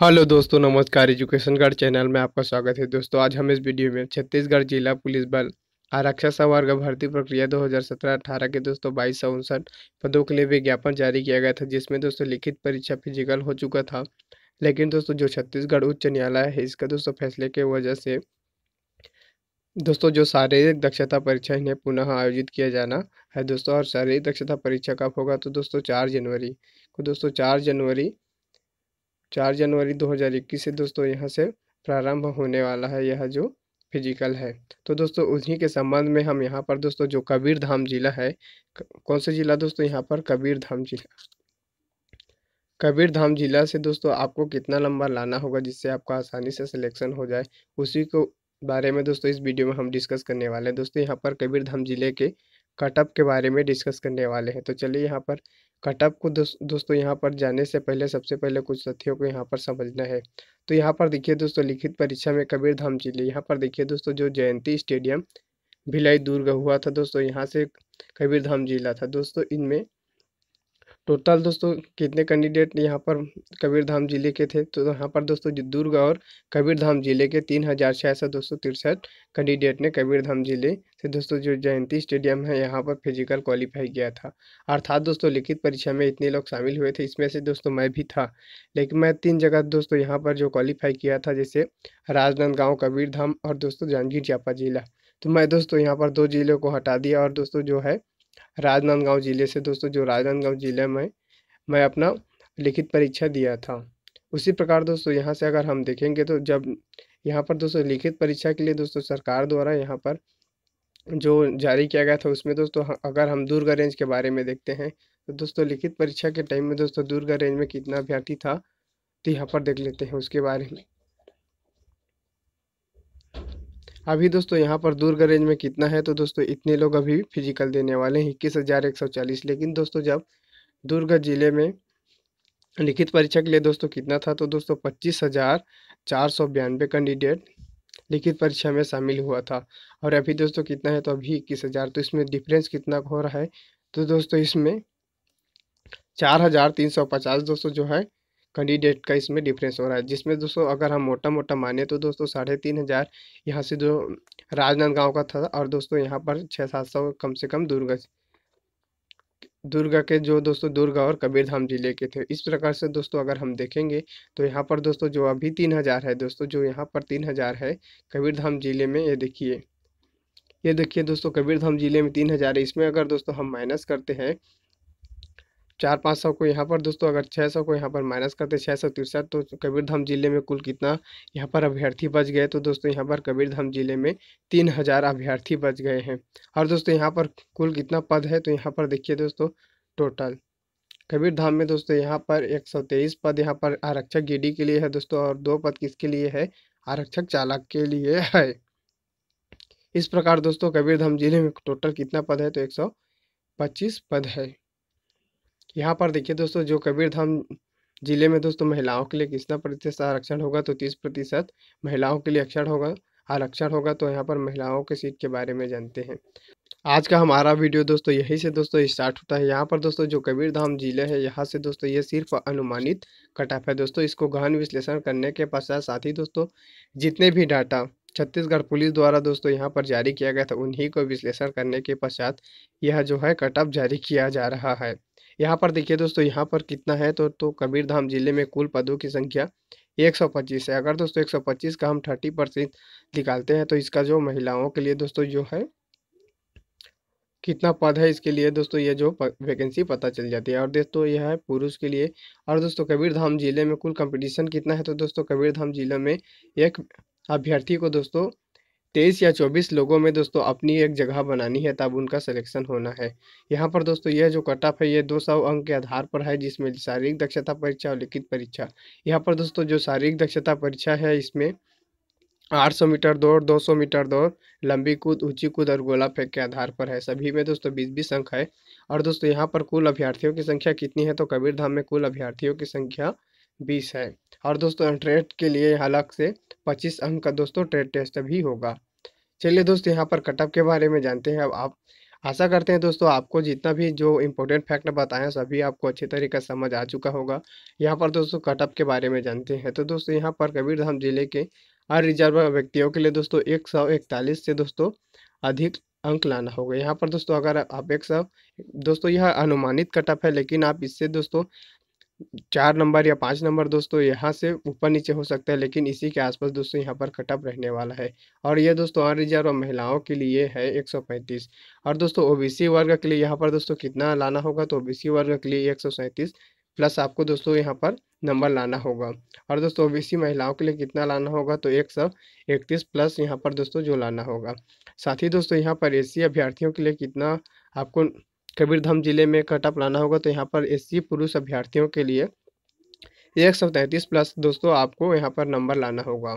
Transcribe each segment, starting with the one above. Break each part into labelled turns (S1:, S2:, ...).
S1: Hello दोस्तों नमस्कार education guard channel में आपका स्वागत है दोस्तों आज हम इस वीडियो में छत्तीसगढ़ जिला पुलिस बल आरक्षक सवर्ग भर्ती प्रक्रिया 2017-18 के दोस्तों बाईस सौ उनसठ पदों के लिए विज्ञापन जारी किया गया था जिसमें दोस्तों लिखित परीक्षा फिजिकल हो चुका था लेकिन दोस्तों जो छत्तीसगढ़ उच्च न्यायालय है इसका दोस्तों फैसले की वजह से दोस्तों जो शारीरिक दक्षता परीक्षा इन्हें पुनः आयोजित किया जाना है दोस्तों और शारीरिक दक्षता परीक्षा कब होगा तो दोस्तों चार जनवरी को दोस्तों चार जनवरी चार जनवरी 2021 से दोस्तों यहाँ से प्रारंभ होने वाला है यह जो फिजिकल है तो दोस्तों उन्हीं के संबंध में हम यहाँ पर दोस्तों जो कबीर धाम जिला है कौन सा जिला दोस्तों यहाँ पर कबीर धाम जिला कबीर धाम जिला से दोस्तों आपको कितना लंबा लाना होगा जिससे आपका आसानी से सिलेक्शन हो जाए उसी को बारे में दोस्तों इस वीडियो में हम डिस्कस करने वाले हैं दोस्तों यहाँ पर कबीर धाम जिले के कटअप के बारे में डिस्कस करने वाले हैं तो चलिए यहाँ पर कटअप को दोस्तों यहाँ पर जाने से पहले सबसे पहले कुछ तथ्यों को यहाँ पर समझना है तो यहाँ पर देखिए दोस्तों लिखित परीक्षा में कबीर धाम जिले यहाँ पर देखिए दोस्तों जो जयंती स्टेडियम भिलाई दुर्ग हुआ था दोस्तों यहाँ से कबीर धाम जिला था दोस्तों इनमें टोटल दोस्तों कितने कैंडिडेट यहाँ पर कबीरधाम जिले के थे तो यहाँ पर दोस्तों दुर्ग और कबीरधाम जिले के तीन हज़ार छः सौ दो सौ तिरसठ कैंडिडेट ने कबीरधाम जिले से दोस्तों जो जयंती स्टेडियम है यहाँ पर फिजिकल क्वालिफाई किया था अर्थात दोस्तों लिखित परीक्षा में इतने लोग शामिल हुए थे इसमें से दोस्तों मैं भी था लेकिन मैं तीन जगह दोस्तों यहाँ पर जो क्वालिफाई किया था जैसे राजनांदगांव कबीरधाम और दोस्तों जांजगीर चांपा जिला तो मैं दोस्तों यहाँ पर दो जिलों को हटा दिया और दोस्तों जो है राजनांदगांव ज़िले से दोस्तों जो राजनांदगांव ज़िले में मैं अपना लिखित परीक्षा दिया था उसी प्रकार दोस्तों यहाँ से अगर हम देखेंगे तो जब यहाँ पर दोस्तों लिखित परीक्षा के लिए दोस्तों सरकार द्वारा यहाँ पर जो जारी किया गया था उसमें दोस्तों अगर हम दुर्ग रेंज के बारे में देखते हैं तो दोस्तों लिखित परीक्षा के टाइम में दोस्तों दुर्ग रेंज में कितना अभ्यर्थी था तो यहाँ पर देख लेते हैं उसके बारे में अभी दोस्तों यहाँ पर का रेंज में कितना है तो दोस्तों इतने लोग अभी फिजिकल देने वाले हैं इक्कीस हज़ार एक सौ चालीस लेकिन दोस्तों जब दुर्ग जिले में लिखित परीक्षा के लिए दोस्तों कितना था तो दोस्तों पच्चीस हज़ार चार सौ बयानवे कैंडिडेट लिखित परीक्षा में शामिल हुआ था और अभी दोस्तों कितना है तो अभी इक्कीस हज़ार तो इसमें डिफरेंस कितना हो रहा है तो दोस्तों इसमें चार हज़ार तीन सौ पचास दोस्तों जो है कैंडिडेट का इसमें डिफरेंस हो रहा है जिसमें दोस्तों अगर हम मोटा मोटा माने तो दोस्तों साढ़े तीन हज़ार यहाँ से जो राजनांदगांव का था और दोस्तों यहाँ पर छः सात सौ कम से कम दुर्गा दुर्गा के जो दोस्तों दुर्गा और कबीरधाम जिले के थे इस प्रकार से दोस्तों अगर हम देखेंगे तो यहाँ पर दोस्तों जो अभी तीन हज़ार है दोस्तों जो यहाँ पर तीन हज़ार है कबीरधाम जिले में ये देखिए ये देखिए दोस्तों कबीरधाम जिले में तीन हज़ार है इसमें अगर दोस्तों हम माइनस करते हैं चार पाँच सौ को यहाँ पर दोस्तों अगर छः सौ को यहाँ पर माइनस करते छः सौ तिरसठ तो कबीरधाम जिले में कुल कितना यहाँ पर अभ्यर्थी बच गए तो दोस्तों यहाँ पर कबीरधाम जिले में तीन हज़ार अभ्यर्थी बच गए हैं और दोस्तों यहाँ पर कुल कितना पद है तो यहाँ पर देखिए दोस्तों टोटल कबीरधाम में दोस्तों यहाँ पर एक सौ तेईस पद यहाँ पर आरक्षक गिडी के लिए है दोस्तों और दो पद किसके लिए है आरक्षक चालक के लिए है इस प्रकार दोस्तों कबीरधाम जिले में टोटल कितना पद है तो एक सौ पच्चीस पद है यहाँ पर देखिए दोस्तों जो कबीरधाम जिले में दोस्तों महिलाओं के लिए कितना प्रतिशत आरक्षण होगा तो तीस प्रतिशत महिलाओं के लिए अक्षर होगा आरक्षण होगा तो यहाँ पर महिलाओं के सीट के बारे में जानते हैं आज का हमारा वीडियो दोस्तों यहीं से दोस्तों स्टार्ट होता है यहाँ पर दोस्तों जो कबीरधाम जिले है यहाँ से दोस्तों ये सिर्फ अनुमानित कटअप है दोस्तों इसको गहन विश्लेषण करने के पश्चात साथ ही दोस्तों जितने भी डाटा छत्तीसगढ़ पुलिस द्वारा दोस्तों यहाँ पर जारी किया गया था उन्हीं को विश्लेषण करने के पश्चात यह जो है कटअप जारी किया जा रहा है यहाँ पर देखिए दोस्तों यहाँ पर कितना है तो तो कबीरधाम जिले में कुल पदों की संख्या 125 है अगर दोस्तों 125 का हम 30 परसेंट निकालते हैं तो इसका जो महिलाओं के लिए दोस्तों जो है कितना पद है इसके लिए दोस्तों ये जो वैकेंसी पता चल जाती है और दोस्तों यह है पुरुष के लिए और दोस्तों कबीरधाम जिले में कुल कंपटीशन कितना है तो दोस्तों कबीरधाम जिले में एक अभ्यर्थी को दोस्तों तेईस या चौबीस लोगों में दोस्तों अपनी एक जगह बनानी है तब उनका सिलेक्शन होना है यहाँ पर दोस्तों यह जो कट ऑफ है ये दो सौ अंक के आधार पर है जिसमें शारीरिक दक्षता परीक्षा और लिखित परीक्षा यहाँ पर दोस्तों जो शारीरिक दक्षता परीक्षा है इसमें 800 मीटर दौड़ 200 मीटर दौड़ लंबी कूद ऊंची कूद और गोला फेंक के आधार पर है सभी में दोस्तों बीस बीस अंक है और दोस्तों यहाँ पर कुल अभ्यर्थियों की संख्या कितनी है तो कबीरधाम में कुल अभ्यर्थियों की संख्या बीस है और दोस्तों ट्रेड के लिए अलग से पच्चीस अंक का दोस्तों ट्रेड टेस्ट भी होगा चलिए दोस्तों यहाँ पर कटअप के बारे में जानते हैं अब आप आशा करते हैं दोस्तों आपको जितना भी जो इम्पोर्टेंट फैक्ट बताएं सभी आपको अच्छे तरीके से समझ आ चुका होगा यहाँ पर दोस्तों कटअप के बारे में जानते हैं तो दोस्तों यहाँ पर कबीरधाम जिले के हर रिजर्व व्यक्तियों के लिए दोस्तों एक सौ इकतालीस से दोस्तों अधिक अंक लाना होगा यहाँ पर दोस्तों अगर आप एक सौ दोस्तों यह अनुमानित कटअप है लेकिन आप इससे दोस्तों चार नंबर या पाँच नंबर दोस्तों यहाँ से ऊपर नीचे हो सकता है लेकिन इसी के आसपास दोस्तों यहाँ पर कटअप रहने वाला है और ये दोस्तों अनरिजर्व महिलाओं के लिए है 135 और दोस्तों ओबीसी वर्ग के लिए यहाँ पर दोस्तों कितना लाना होगा तो ओबीसी वर्ग के लिए एक प्लस आपको दोस्तों यहाँ पर नंबर लाना होगा और दोस्तों ओबीसी महिलाओं के लिए कितना लाना होगा तो एक सौ इकतीस प्लस यहाँ पर दोस्तों जो लाना होगा साथ ही दोस्तों यहाँ पर एसी अभ्यर्थियों के लिए कितना आपको कबीरधाम जिले में कटअप लाना होगा तो यहाँ पर एससी पुरुष अभ्यर्थियों के लिए एक सौ तैंतीस प्लस दोस्तों आपको यहाँ पर नंबर लाना होगा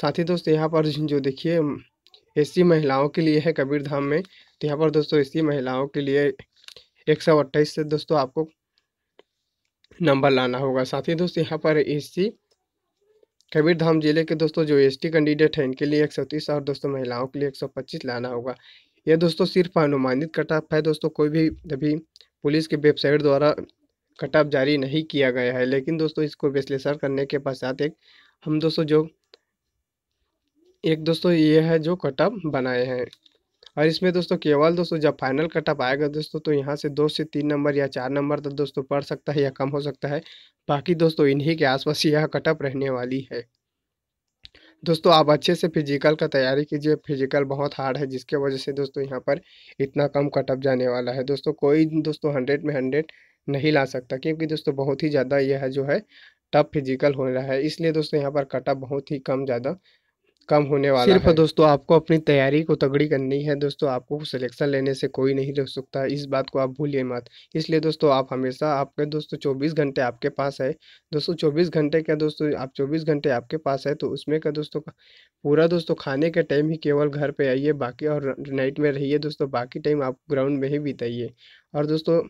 S1: साथ ही दोस्तों यहाँ पर जो देखिए एस महिलाओं के लिए है कबीरधाम में तो यहाँ पर दोस्तों एस महिलाओं के लिए एक सौ अट्ठाईस से दोस्तों आपको नंबर लाना होगा साथ ही दोस्तों यहाँ पर एस कबीरधाम जिले के दोस्तों जो एसटी कैंडिडेट हैं इनके लिए एक सौ तीस और दोस्तों महिलाओं के लिए एक सौ पच्चीस लाना होगा यह दोस्तों सिर्फ अनुमानित कटाप है दोस्तों कोई भी अभी पुलिस की वेबसाइट द्वारा कटाप जारी नहीं किया गया है लेकिन दोस्तों इसको विश्लेषण करने के पश्चात एक हम दोस्तों जो एक दोस्तों ये है जो कटाप बनाए हैं और इसमें दोस्तों केवल दोस्तों जब फाइनल कटअप आएगा दोस्तों तो यहाँ से दो से तीन नंबर या चार नंबर तक दोस्तों पढ़ सकता है या कम हो सकता है बाकी दोस्तों इन्हीं के आसपास यह कटअप रहने वाली है दोस्तों आप अच्छे से फिजिकल का तैयारी कीजिए फिजिकल बहुत हार्ड है जिसके वजह से दोस्तों यहाँ पर इतना कम कटअप जाने वाला है दोस्तों कोई दोस्तों हंड्रेड में हंड्रेड नहीं ला सकता क्योंकि दोस्तों बहुत ही ज़्यादा यह है जो है टफ फिजिकल हो रहा है इसलिए दोस्तों यहाँ पर कटअप बहुत ही कम ज़्यादा कम होने वाला सिर्फ है। दोस्तों आपको अपनी तैयारी को तगड़ी करनी है दोस्तों आपको सिलेक्शन लेने से कोई नहीं रोक सकता इस बात को आप भूलिए मत इसलिए दोस्तों आप हमेशा आपके दोस्तों 24 घंटे आपके पास है दोस्तों 24 घंटे का दोस्तों आप 24 घंटे आपके पास है तो उसमें का दोस्तों का पूरा दोस्तों खाने के टाइम ही केवल घर पर आइए बाकी और नाइट में रहिए दोस्तों बाकी टाइम आप ग्राउंड में ही बिताइए और दोस्तों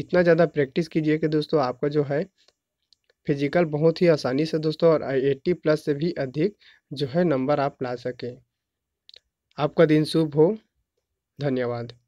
S1: इतना ज़्यादा प्रैक्टिस कीजिए कि दोस्तों आपका जो है फिजिकल बहुत ही आसानी से दोस्तों और एट्टी प्लस से भी अधिक जो है नंबर आप ला सकें आपका दिन शुभ हो धन्यवाद